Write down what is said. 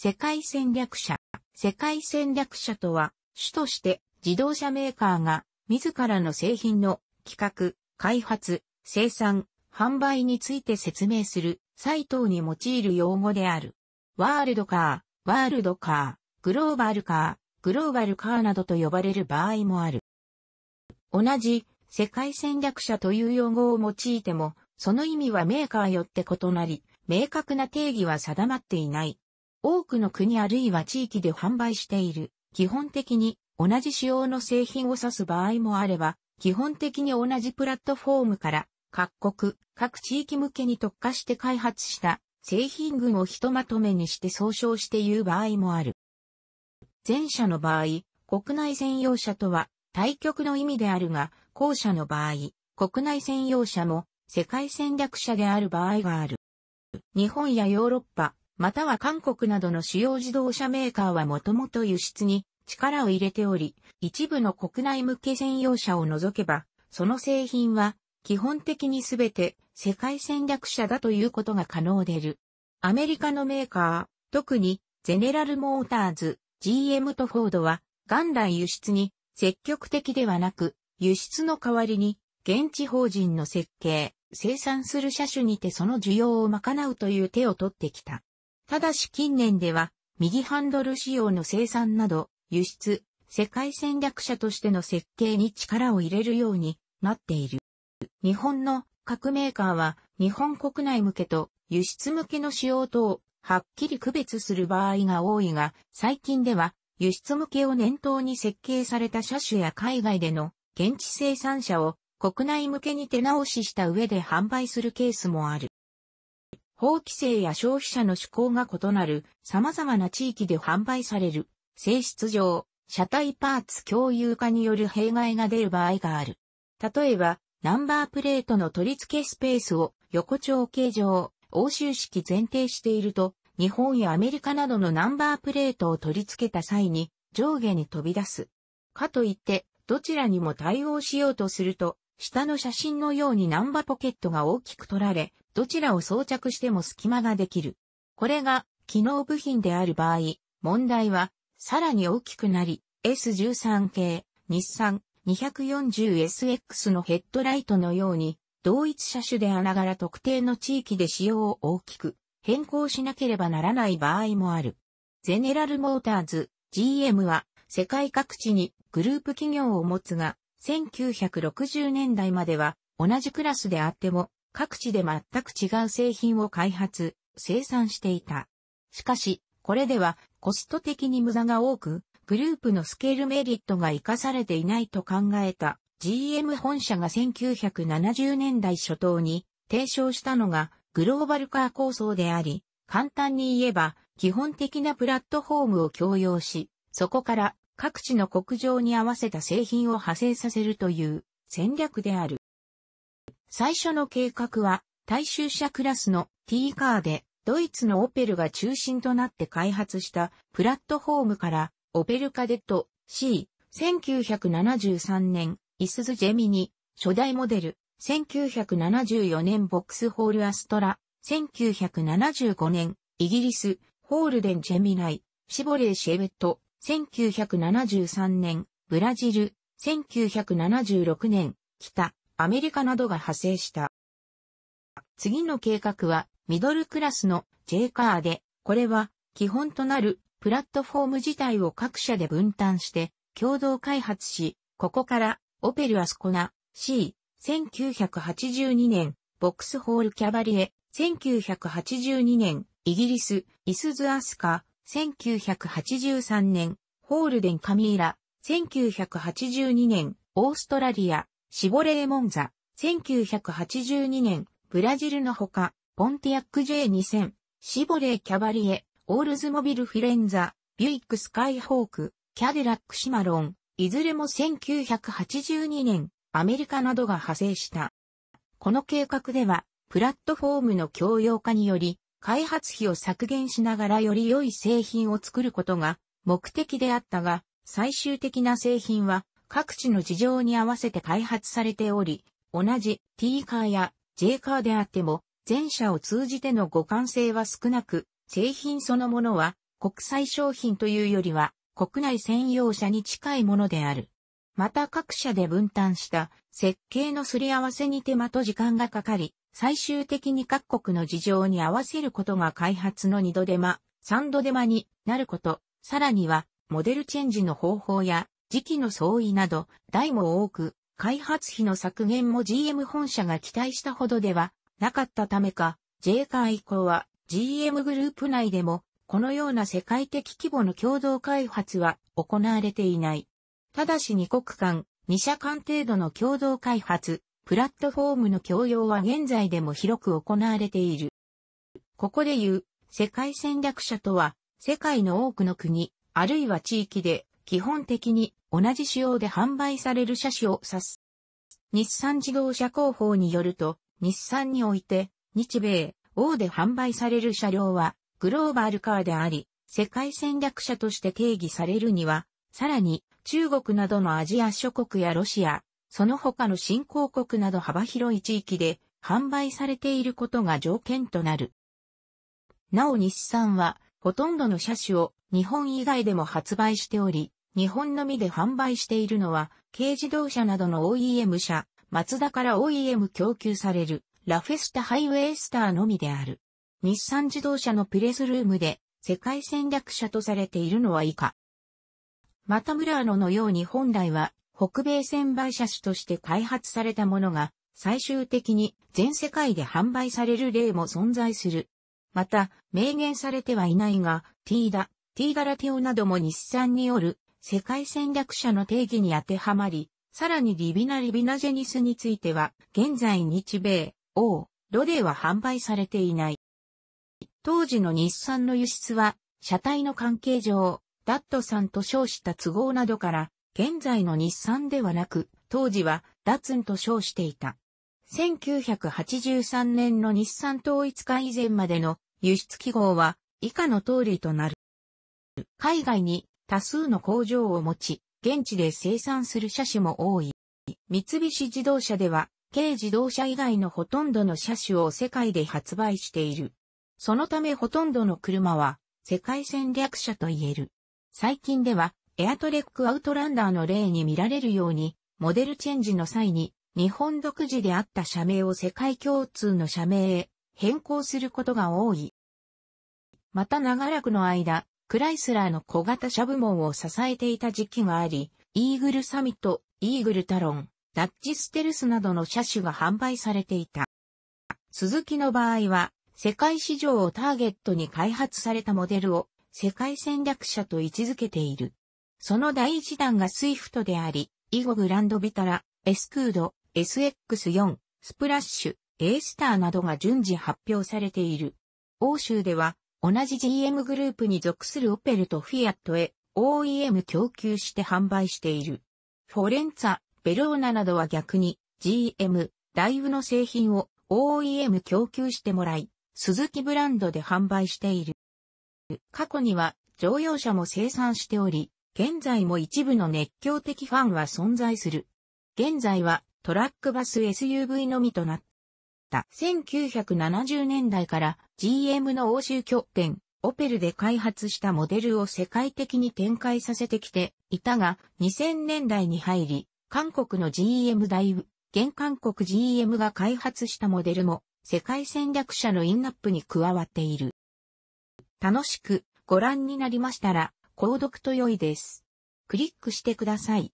世界戦略者。世界戦略者とは、主として自動車メーカーが自らの製品の企画、開発、生産、販売について説明するサイトに用いる用語である。ワールドカー、ワールドカー、グローバルカー、グローバルカーなどと呼ばれる場合もある。同じ世界戦略者という用語を用いても、その意味はメーカーよって異なり、明確な定義は定まっていない。多くの国あるいは地域で販売している。基本的に同じ仕様の製品を指す場合もあれば、基本的に同じプラットフォームから各国、各地域向けに特化して開発した製品群をひとまとめにして総称して言う場合もある。前者の場合、国内専用車とは対極の意味であるが、後者の場合、国内専用車も世界戦略車である場合がある。日本やヨーロッパ、または韓国などの主要自動車メーカーはもともと輸出に力を入れており、一部の国内向け専用車を除けば、その製品は基本的にすべて世界戦略車だということが可能でる。アメリカのメーカー、特にゼネラルモーターズ、GM とフォードは元来輸出に積極的ではなく、輸出の代わりに現地法人の設計、生産する車種にてその需要を賄うという手を取ってきた。ただし近年では、右ハンドル仕様の生産など、輸出、世界戦略者としての設計に力を入れるようになっている。日本の各メーカーは日本国内向けと輸出向けの仕様とをはっきり区別する場合が多いが、最近では輸出向けを念頭に設計された車種や海外での現地生産者を国内向けに手直しした上で販売するケースもある。法規制や消費者の趣向が異なる様々な地域で販売される性質上、車体パーツ共有化による弊害が出る場合がある。例えば、ナンバープレートの取り付けスペースを横丁形状、欧州式前提していると、日本やアメリカなどのナンバープレートを取り付けた際に上下に飛び出す。かといって、どちらにも対応しようとすると、下の写真のようにナンバーポケットが大きく取られ、どちらを装着しても隙間ができる。これが機能部品である場合、問題はさらに大きくなり、S13 系、日産 240SX のヘッドライトのように、同一車種であながら特定の地域で仕様を大きく変更しなければならない場合もある。ゼネラルモーターズ GM は世界各地にグループ企業を持つが、1960年代までは同じクラスであっても各地で全く違う製品を開発、生産していた。しかし、これではコスト的に無駄が多く、グループのスケールメリットが活かされていないと考えた GM 本社が1970年代初頭に提唱したのがグローバルカー構想であり、簡単に言えば基本的なプラットフォームを強要し、そこから各地の国情に合わせた製品を派生させるという戦略である。最初の計画は、大衆車クラスの T カーで、ドイツのオペルが中心となって開発したプラットフォームから、オペルカデット C、1973年、イスズジェミニ、初代モデル、1974年ボックスホールアストラ、1975年、イギリス、ホールデンジェミナイ、シボレーシェベット、1973年、ブラジル、1976年、北、アメリカなどが派生した。次の計画は、ミドルクラスの J カーで、これは、基本となるプラットフォーム自体を各社で分担して、共同開発し、ここから、オペルアスコナ、C、1982年、ボックスホールキャバリエ、1982年、イギリス、イスズアスカ、1983年、ホールデンカミーラ、1982年、オーストラリア、シボレーモンザ、1982年、ブラジルのほか、ポンティアック J2000、シボレーキャバリエ、オールズモビルフィレンザ、ビュイックスカイホーク、キャデラックシマロン、いずれも1982年、アメリカなどが派生した。この計画では、プラットフォームの共用化により、開発費を削減しながらより良い製品を作ることが目的であったが、最終的な製品は各地の事情に合わせて開発されており、同じ T カーや J カーであっても、全社を通じての互換性は少なく、製品そのものは国際商品というよりは国内専用車に近いものである。また各社で分担した設計のすり合わせに手間と時間がかかり、最終的に各国の事情に合わせることが開発の二度手間、三度手間になること、さらにはモデルチェンジの方法や時期の相違など、台も多く、開発費の削減も GM 本社が期待したほどではなかったためか、J カー以降は GM グループ内でもこのような世界的規模の共同開発は行われていない。ただし2国間、2社間程度の共同開発、プラットフォームの共用は現在でも広く行われている。ここで言う、世界戦略者とは、世界の多くの国、あるいは地域で基本的に同じ仕様で販売される車種を指す。日産自動車広報によると、日産において、日米、欧で販売される車両は、グローバルカーであり、世界戦略車として定義されるには、さらに、中国などのアジア諸国やロシア、その他の新興国など幅広い地域で販売されていることが条件となる。なお日産は、ほとんどの車種を日本以外でも発売しており、日本のみで販売しているのは、軽自動車などの OEM 車、マツダから OEM 供給される、ラフェスタハイウェイスターのみである。日産自動車のプレスルームで、世界戦略者とされているのは以下。またムラーノのように本来は、北米専売車種として開発されたものが、最終的に全世界で販売される例も存在する。また、明言されてはいないが、ティーダ、ティーダラテオなども日産による世界戦略者の定義に当てはまり、さらにリビナ・リビナジェニスについては、現在日米、欧、ロデーは販売されていない。当時の日産の輸出は、車体の関係上、ダットさんと称した都合などから、現在の日産ではなく、当時はダツンと称していた。1983年の日産統一化以前までの輸出記号は以下の通りとなる。海外に多数の工場を持ち、現地で生産する車種も多い。三菱自動車では、軽自動車以外のほとんどの車種を世界で発売している。そのためほとんどの車は、世界戦略車と言える。最近では、エアトレックアウトランダーの例に見られるように、モデルチェンジの際に、日本独自であった社名を世界共通の社名へ変更することが多い。また長らくの間、クライスラーの小型車部門を支えていた時期があり、イーグルサミット、イーグルタロン、ダッチステルスなどの車種が販売されていた。ズキの場合は、世界市場をターゲットに開発されたモデルを世界戦略車と位置づけている。その第一弾がスイフトであり、以後グランドビタラ、エスクード、SX4、スプラッシュ、エースターなどが順次発表されている。欧州では同じ GM グループに属するオペルとフィアットへ OEM 供給して販売している。フォレンツァ、ベローナなどは逆に GM、ライブの製品を OEM 供給してもらい、鈴木ブランドで販売している。過去には乗用車も生産しており、現在も一部の熱狂的ファンは存在する。現在はトラックバス SUV のみとなった。1970年代から GM の欧州拠点、オペルで開発したモデルを世界的に展開させてきていたが、2000年代に入り、韓国の GM 大、現韓国 GM が開発したモデルも、世界戦略者のインナップに加わっている。楽しくご覧になりましたら、購読と良いです。クリックしてください。